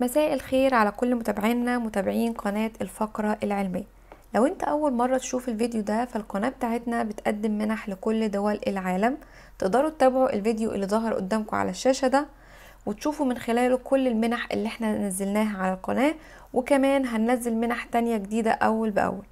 مساء الخير على كل متابعينا متابعين قناة الفقرة العلمية لو انت اول مرة تشوف الفيديو ده فالقناة بتاعتنا بتقدم منح لكل دول العالم تقدروا تتابعوا الفيديو اللي ظهر قدامكم على الشاشة ده وتشوفوا من خلاله كل المنح اللي احنا نزلناها على القناة وكمان هننزل منح تانية جديدة اول باول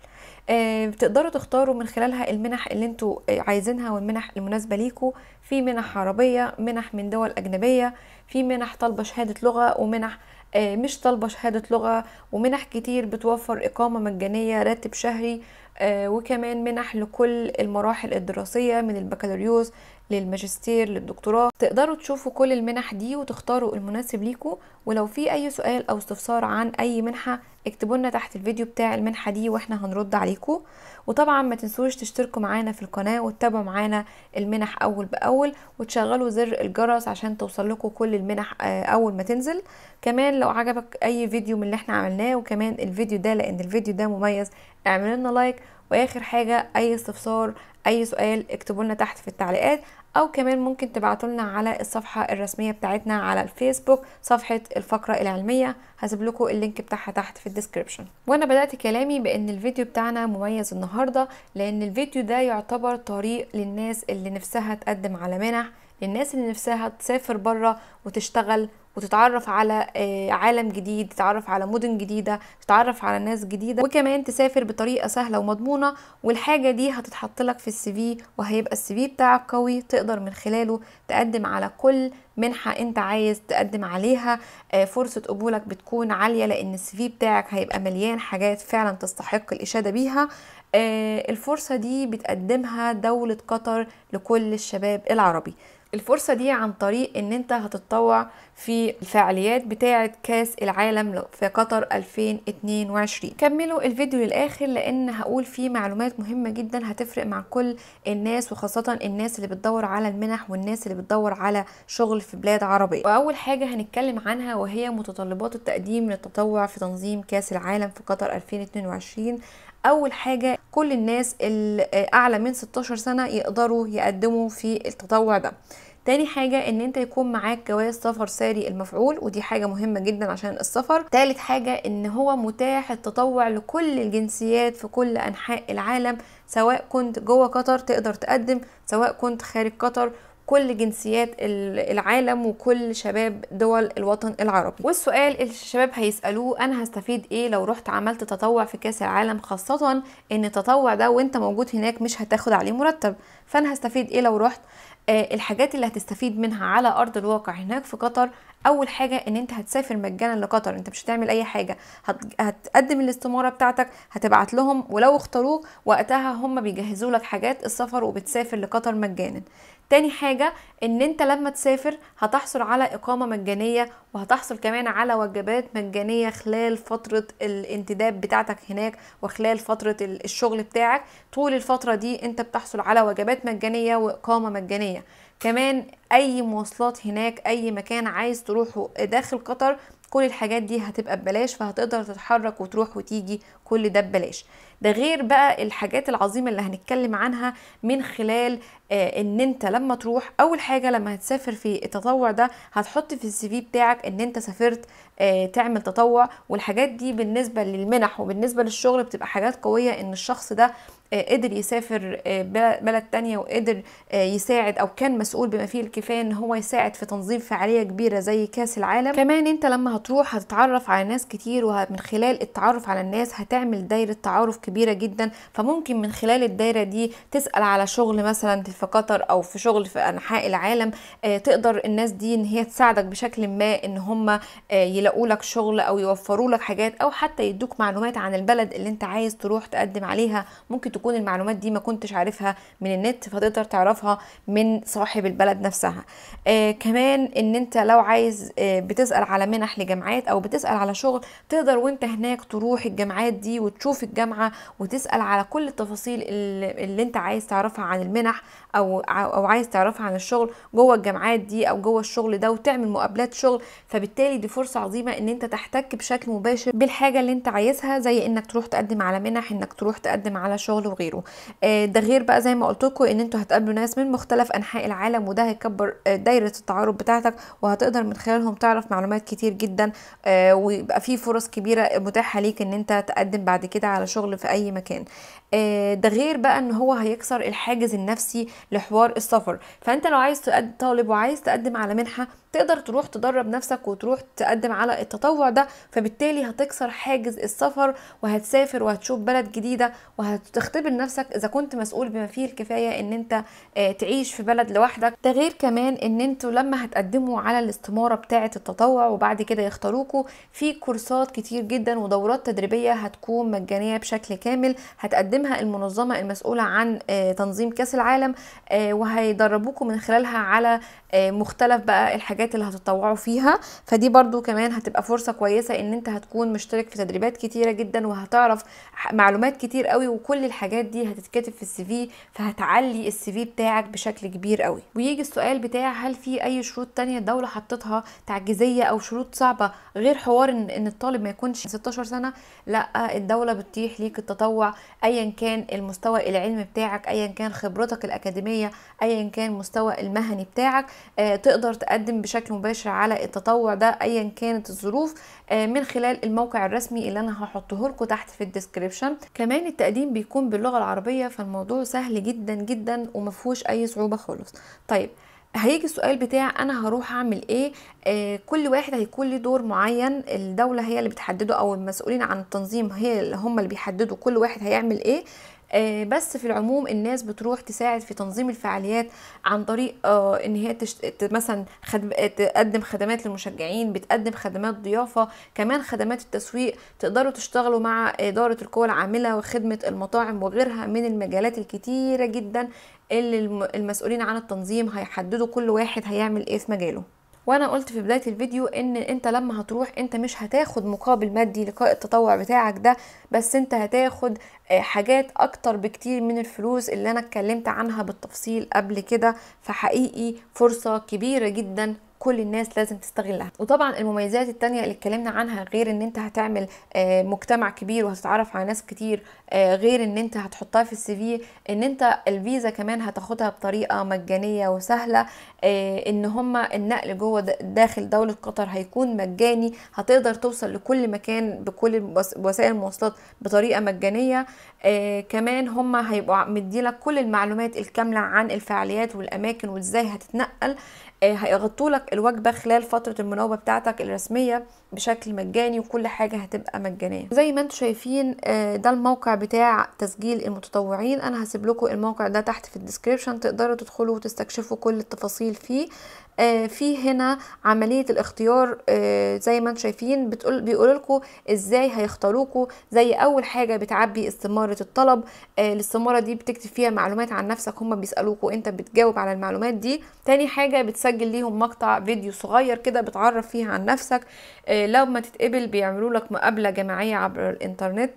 آه بتقدروا تختاروا من خلالها المنح اللي انتوا عايزينها والمنح المناسبة ليكوا في منح عربية منح من دول أجنبية في منح طالبة شهادة لغة ومنح آه، مش طالبه شهاده لغه ومنح كتير بتوفر اقامه مجانيه راتب شهري آه، وكمان منح لكل المراحل الدراسية من البكالوريوس للماجستير للدكتوراه تقدروا تشوفوا كل المنح دي وتختاروا المناسب ليكوا ولو في اي سؤال او استفسار عن اي منحة اكتبولنا تحت الفيديو بتاع المنحة دي واحنا هنرد عليكوا وطبعا ما تنسوش تشتركوا معانا في القناة وتتابعوا معانا المنح اول باول وتشغلوا زر الجرس عشان توصل لكم كل المنح آه، اول ما تنزل كمان لو عجبك اي فيديو من اللي احنا عملناه وكمان الفيديو ده لان الفيديو ده مميز اعملوا لنا لايك واخر حاجه اي استفسار اي سؤال اكتبوا لنا تحت في التعليقات او كمان ممكن تبعتوا لنا على الصفحه الرسميه بتاعتنا على الفيسبوك صفحه الفقره العلميه هسيب لكم اللينك بتاعها تحت في الديسكربشن وانا بدات كلامي بان الفيديو بتاعنا مميز النهارده لان الفيديو ده يعتبر طريق للناس اللي نفسها تقدم على منح للناس اللي نفسها تسافر بره وتشتغل وتتعرف على آه، عالم جديد تتعرف على مدن جديدة تتعرف على ناس جديدة وكمان تسافر بطريقة سهلة ومضمونة والحاجة دي هتتحط لك في السي في وهيبقى السي في بتاعك قوي تقدر من خلاله تقدم على كل منحة انت عايز تقدم عليها آه، فرصة قبولك بتكون عالية لان السي في بتاعك هيبقى مليان حاجات فعلا تستحق الاشادة بيها آه، الفرصة دي بتقدمها دولة قطر لكل الشباب العربي الفرصة دي عن طريق ان انت هتتطوع في الفعاليات بتاعة كاس العالم في قطر 2022 كملوا الفيديو للاخر لان هقول فيه معلومات مهمة جدا هتفرق مع كل الناس وخاصة الناس اللي بتدور على المنح والناس اللي بتدور على شغل في بلاد عربية واول حاجة هنتكلم عنها وهي متطلبات التقديم للتطوع في تنظيم كاس العالم في قطر 2022 اول حاجه كل الناس الاعلى من 16 سنه يقدروا يقدموا في التطوع ده تاني حاجة ان انت يكون معاك جواز سفر ساري المفعول ودي حاجة مهمة جدا عشان السفر تالت حاجة ان هو متاح التطوع لكل الجنسيات في كل انحاء العالم سواء كنت جوه قطر تقدر تقدم سواء كنت خارج قطر كل جنسيات العالم وكل شباب دول الوطن العربي والسؤال الشباب هيسالوه انا هستفيد ايه لو رحت عملت تطوع في كاس العالم خاصه ان التطوع ده وانت موجود هناك مش هتاخد عليه مرتب فانا هستفيد ايه لو رحت آه الحاجات اللي هتستفيد منها على ارض الواقع هناك في قطر اول حاجه ان انت هتسافر مجانا لقطر انت مش هتعمل اي حاجه هتقدم الاستماره بتاعتك هتبعت لهم ولو اختاروك وقتها هم بيجهزوا لك حاجات السفر وبتسافر لقطر مجانا تاني حاجة ان انت لما تسافر هتحصل على اقامة مجانية وهتحصل كمان على وجبات مجانية خلال فترة الانتداب بتاعتك هناك وخلال فترة الشغل بتاعك طول الفترة دي انت بتحصل على وجبات مجانية واقامة مجانية كمان اي مواصلات هناك اي مكان عايز تروحه داخل قطر كل الحاجات دي هتبقى ببلاش فهتقدر تتحرك وتروح وتيجي كل ده ببلاش ده غير بقى الحاجات العظيمه اللي هنتكلم عنها من خلال آه، ان انت لما تروح اول حاجه لما هتسافر في التطوع ده هتحط في السي في بتاعك ان انت سافرت آه، تعمل تطوع والحاجات دي بالنسبه للمنح وبالنسبه للشغل بتبقى حاجات قويه ان الشخص ده آه، قدر يسافر آه، بلد تانية وقدر آه، يساعد او كان مسؤول بما فيه الكفايه ان هو يساعد في تنظيم فعاليه كبيره زي كاس العالم كمان انت لما هتروح هتتعرف على ناس كتير ومن خلال التعرف على الناس هتعمل دايره تعارف كبيره جدا فممكن من خلال الدايره دي تسال على شغل مثلا في قطر او في شغل في انحاء العالم تقدر الناس دي ان هي تساعدك بشكل ما ان هم يلاقوا لك شغل او يوفروا لك حاجات او حتى يدوك معلومات عن البلد اللي انت عايز تروح تقدم عليها ممكن تكون تكون المعلومات دي ما كنتش عارفها من النت فتقدر تعرفها من صاحب البلد نفسها آه كمان ان انت لو عايز آه بتسال على منح لجامعات او بتسال على شغل تقدر وانت هناك تروح الجامعات دي وتشوف الجامعه وتسال على كل التفاصيل اللي, اللي انت عايز تعرفها عن المنح او او عايز تعرفها عن الشغل جوه الجامعات دي او جوه الشغل ده وتعمل مقابلات شغل فبالتالي دي فرصه عظيمه ان انت تحتك بشكل مباشر بالحاجه اللي انت عايزها زي انك تروح تقدم على منح انك تروح تقدم على شغل وغيره آه، ده غير بقى زي ما قلت ان انتوا هتقابلوا ناس من مختلف انحاء العالم وده هيكبر آه، دايره التعارف بتاعتك وهتقدر من خلالهم تعرف معلومات كتير جدا آه، ويبقى في فرص كبيره متاحه ليك ان انت تقدم بعد كده على شغل في اي مكان ده غير بقى ان هو هيكسر الحاجز النفسي لحوار السفر فانت لو عايز طالب وعايز تقدم على منحه تقدر تروح تدرب نفسك وتروح تقدم على التطوع ده فبالتالي هتكسر حاجز السفر وهتسافر وهتشوف بلد جديده وهتختبر اختبر نفسك اذا كنت مسؤول بما فيه الكفايه ان انت آه، تعيش في بلد لوحدك ده غير كمان ان انتوا لما هتقدموا على الاستماره بتاعه التطوع وبعد كده يختاروكوا في كورسات كتير جدا ودورات تدريبيه هتكون مجانيه بشكل كامل هتقدمها المنظمه المسؤوله عن آه، تنظيم كاس العالم آه، وهيدربوكوا من خلالها على مختلف بقى الحاجات اللي هتتطوعوا فيها فدي برضو كمان هتبقى فرصه كويسه ان انت هتكون مشترك في تدريبات كتيره جدا وهتعرف معلومات كتير قوي وكل الحاجات الحاجات دي هتتكتب في السي في فهتعلي السي في بتاعك بشكل كبير قوي ويجي السؤال بتاع هل في اي شروط تانية الدوله حطتها تعجيزيه او شروط صعبه غير حوار ان, إن الطالب ما يكونش 16 سنه لا الدوله بتتيح ليك التطوع ايا كان المستوى العلمي بتاعك ايا كان خبرتك الاكاديميه ايا كان مستوى المهني بتاعك آه تقدر تقدم بشكل مباشر على التطوع ده ايا كانت الظروف آه من خلال الموقع الرسمي اللي انا هحطه لكم تحت في الديسكريبشن كمان التقديم بيكون باللغه العربيه فالموضوع سهل جدا جدا ومفهوش اي صعوبه خالص طيب هيجي السؤال بتاع انا هروح اعمل ايه آه كل واحد هيكون له دور معين الدوله هي اللي بتحدده او المسؤولين عن التنظيم هي هم اللي بيحددوا كل واحد هيعمل ايه آه، بس في العموم الناس بتروح تساعد في تنظيم الفعاليات عن طريق آه، ان هي تشت... مثلا خد... تقدم خدمات للمشجعين بتقدم خدمات ضيافه كمان خدمات التسويق تقدروا تشتغلوا مع اداره القوى العامله وخدمه المطاعم وغيرها من المجالات الكتيره جدا اللي المسؤولين عن التنظيم هيحددوا كل واحد هيعمل ايه في مجاله وانا قلت في بدايه الفيديو ان انت لما هتروح انت مش هتاخد مقابل مادي لقاء التطوع بتاعك ده بس انت هتاخد آه، حاجات اكتر بكتير من الفلوس اللي انا اتكلمت عنها بالتفصيل قبل كده فحقيقي فرصه كبيره جدا كل الناس لازم تستغلها وطبعا المميزات التانية اللي اتكلمنا عنها غير ان انت هتعمل آه، مجتمع كبير وهتتعرف على ناس كتير آه، غير ان انت هتحطها في السي ان انت الفيزا كمان هتاخدها بطريقه مجانيه وسهله آه، ان هما النقل جوه داخل دوله قطر هيكون مجاني هتقدر توصل لكل مكان بكل وسائل المواصلات بطريقه مجانيه كمان هما هيبقوا مديلك كل المعلومات الكامله عن الفعاليات والاماكن وازاي هتتنقل هيغطوا لك الوجبه خلال فتره المناوبه بتاعتك الرسميه بشكل مجاني وكل حاجه هتبقى مجانيه زي ما انتم شايفين آه، ده الموقع بتاع تسجيل المتطوعين انا هسيب لكم الموقع ده تحت في الديسكريبشن تقدروا تدخلوا وتستكشفوا كل التفاصيل فيه آه، في هنا عمليه الاختيار آه، زي ما انتم شايفين بتقول بيقول لكم ازاي هيختاروكوا زي اول حاجه بتعبي استماره الطلب آه، الاستماره دي بتكتب فيها معلومات عن نفسك هم بيسالوكوا انت بتجاوب على المعلومات دي تاني حاجه بتسجل ليهم مقطع فيديو صغير كده بتعرف فيها عن نفسك لو ما تتقبل بيعملوا لك مقابله جماعيه عبر الانترنت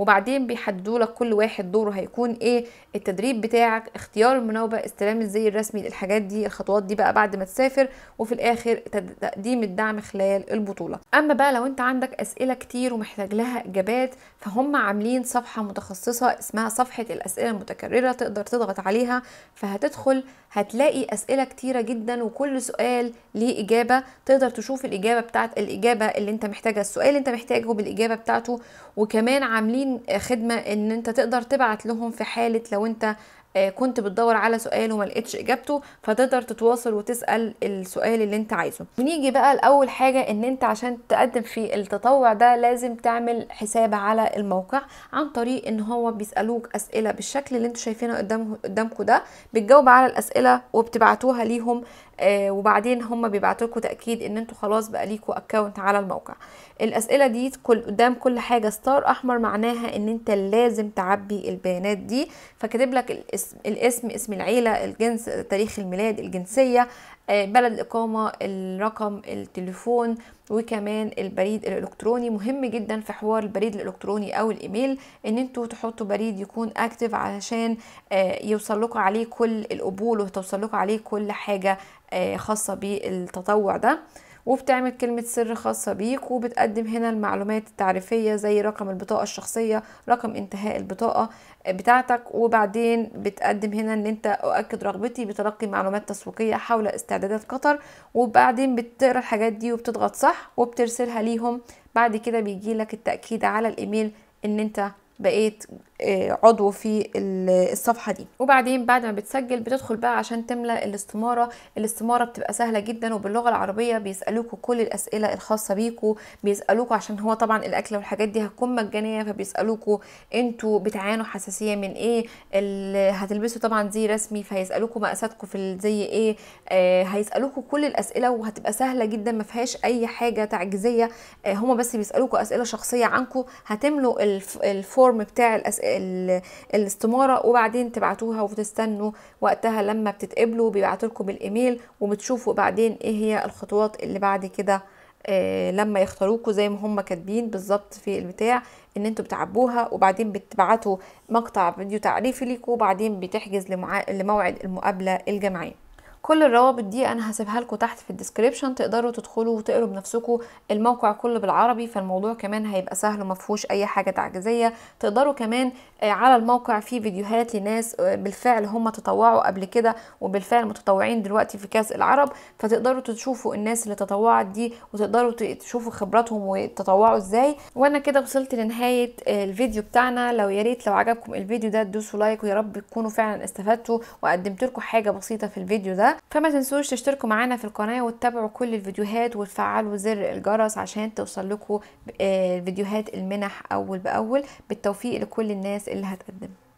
وبعدين بيحددوا لك كل واحد دوره هيكون ايه التدريب بتاعك اختيار المناوبه استلام الزي الرسمي الحاجات دي الخطوات دي بقى بعد ما تسافر وفي الاخر تقديم الدعم خلال البطوله اما بقى لو انت عندك اسئله كتير ومحتاج لها اجابات فهم عاملين صفحه متخصصه اسمها صفحه الاسئله المتكرره تقدر تضغط عليها فهتدخل هتلاقي اسئله كتيره جدا وكل سؤال ليه اجابه تقدر تشوف الاجابه بتاعت الاجابه اللي انت محتاجها السؤال اللي انت محتاجه بالاجابه بتاعته وكمان عاملين خدمه ان انت تقدر تبعت لهم في حاله لو انت آه، كنت بتدور على سؤال وما لقيتش اجابته فتقدر تتواصل وتسال السؤال اللي انت عايزه ونيجي بقى لاول حاجه ان انت عشان تقدم في التطوع ده لازم تعمل حساب على الموقع عن طريق ان هو بيسالوك اسئله بالشكل اللي انتوا شايفينه قدام قدامكم ده بتجاوب على الاسئله وبتبعتوها ليهم آه، وبعدين هم بيبعتوا لكم تاكيد ان انتوا خلاص بقى ليكوا اكونت على الموقع الاسئله دي كل قدام كل حاجه ستار احمر معناها ان انت لازم تعبي البيانات دي فكاتب لك الاسم الاسم اسم العيلة الجنس تاريخ الميلاد الجنسية آه، بلد الإقامة الرقم التليفون وكمان البريد الإلكتروني مهم جدا في حوار البريد الإلكتروني أو الإيميل إن انتوا تحطوا بريد يكون أكتف علشان آه، يوصل لكم عليه كل القبول وتوصل لكم عليه كل حاجة آه، خاصة بالتطوع ده وبتعمل كلمة سر خاصة بيك وبتقدم هنا المعلومات التعريفية زي رقم البطاقة الشخصية رقم انتهاء البطاقة بتاعتك وبعدين بتقدم هنا ان انت اؤكد رغبتي بتلقي معلومات تسويقية حول استعدادات قطر وبعدين بتقرا الحاجات دي وبتضغط صح وبترسلها ليهم بعد كده بيجي لك التأكيد على الايميل ان انت بقيت آه، عضو في الصفحه دي وبعدين بعد ما بتسجل بتدخل بقى عشان تملى الاستماره الاستماره بتبقى سهله جدا وباللغه العربيه بيسالوكوا كل الاسئله الخاصه بيكوا بيسالوكوا عشان هو طبعا الأكل والحاجات دي هتكون مجانيه فبيسالوكوا انتوا بتعانوا حساسيه من ايه هتلبسوا طبعا زي رسمي فهيسالوكوا مقاساتكم في الزي ايه آه هيسالوكوا كل الاسئله وهتبقى سهله جدا ما فيهاش اي حاجه تعجيزيه آه هما بس بيسالوكوا اسئله شخصيه عنكم هتملوا الفورم بتاع الاسئله الاستماره وبعدين تبعتوها وتستنوا وقتها لما بتتقبلوا بيبعتوا لكم بالايميل وبتشوفوا بعدين ايه هي الخطوات اللي بعد كده آه، لما يختاروكوا زي ما هم كاتبين بالظبط في البتاع ان انتوا بتعبوها وبعدين بتبعتوا مقطع فيديو تعريفي ليكوا وبعدين بتحجز لموعد المقابله الجماعيه كل الروابط دي انا هسيبها لكم تحت في الديسكريبشن تقدروا تدخلوا وتقروا بنفسكم الموقع كله بالعربي فالموضوع كمان هيبقى سهل وما فيهوش اي حاجه تعجيزيه تقدروا كمان آه، على الموقع في فيديوهات لناس آه، بالفعل هم تطوعوا قبل كده وبالفعل متطوعين دلوقتي في كاس العرب فتقدروا تشوفوا الناس اللي تطوعت دي وتقدروا تشوفوا خبراتهم وتطوعوا ازاي وانا كده وصلت لنهايه آه، الفيديو بتاعنا لو يا ريت لو عجبكم الفيديو ده تدوسوا لايك ويا رب تكونوا فعلا استفدتوا وقدمت لكم حاجه بسيطه في الفيديو ده فما تنسوش تشتركوا معانا في القناه وتتابعوا كل الفيديوهات وتفعلوا زر الجرس عشان توصل لكم آه، فيديوهات المنح اول باول بالتوفيق لكل الناس اللي هتقدم